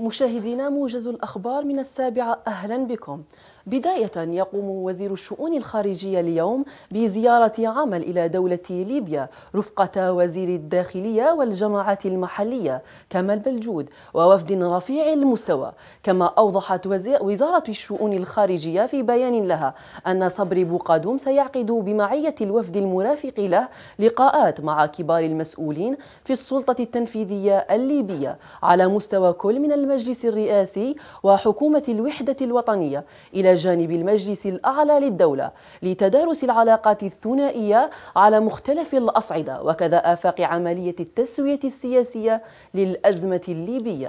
مشاهدينا موجز الأخبار من السابعة أهلا بكم بداية يقوم وزير الشؤون الخارجية اليوم بزيارة عمل إلى دولة ليبيا رفقة وزير الداخلية والجماعات المحلية كمال بلجود ووفد رفيع المستوى كما أوضحت وزارة الشؤون الخارجية في بيان لها أن صبري بوقادوم سيعقد بمعية الوفد المرافق له لقاءات مع كبار المسؤولين في السلطة التنفيذية الليبية على مستوى كل من المجلس الرئاسي وحكومة الوحدة الوطنية إلى جانب المجلس الأعلى للدولة لتدارس العلاقات الثنائية على مختلف الأصعدة وكذا آفاق عملية التسوية السياسية للأزمة الليبية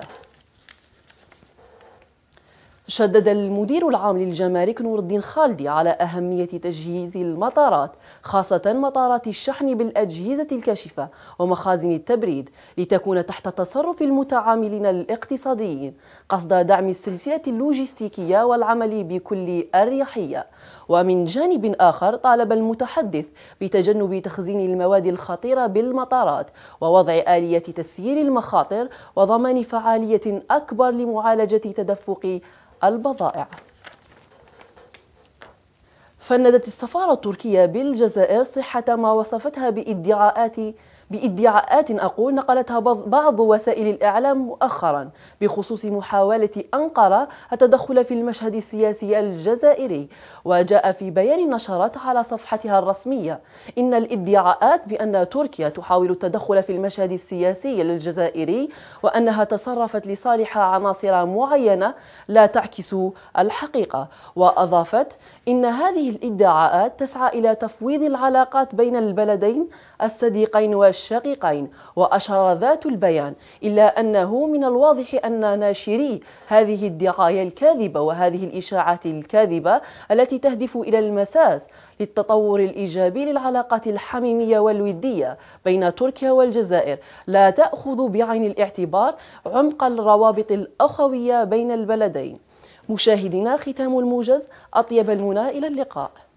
شدد المدير العام للجمارك نور الدين خالدي على أهمية تجهيز المطارات خاصة مطارات الشحن بالأجهزة الكاشفة ومخازن التبريد لتكون تحت تصرف المتعاملين الاقتصاديين قصد دعم السلسلة اللوجستيكية والعمل بكل أريحية ومن جانب آخر طالب المتحدث بتجنب تخزين المواد الخطيرة بالمطارات ووضع آلية تسيير المخاطر وضمان فعالية أكبر لمعالجة تدفق البضائع فندت السفارة التركية بالجزائر صحة ما وصفتها بادعاءات بادعاءات اقول نقلتها بعض وسائل الاعلام مؤخرا بخصوص محاوله انقره التدخل في المشهد السياسي الجزائري وجاء في بيان نشرته على صفحتها الرسميه ان الادعاءات بان تركيا تحاول التدخل في المشهد السياسي الجزائري وانها تصرفت لصالح عناصر معينه لا تعكس الحقيقه واضافت ان هذه الادعاءات تسعى الى تفويض العلاقات بين البلدين الصديقين وش الشقيقين وأشار ذات البيان إلا أنه من الواضح أن ناشري هذه الدعاية الكاذبة وهذه الإشاعات الكاذبة التي تهدف إلى المساس للتطور الإيجابي للعلاقات الحميمية والودية بين تركيا والجزائر لا تأخذ بعين الاعتبار عمق الروابط الأخوية بين البلدين مشاهدينا ختام الموجز أطيب المنى إلى اللقاء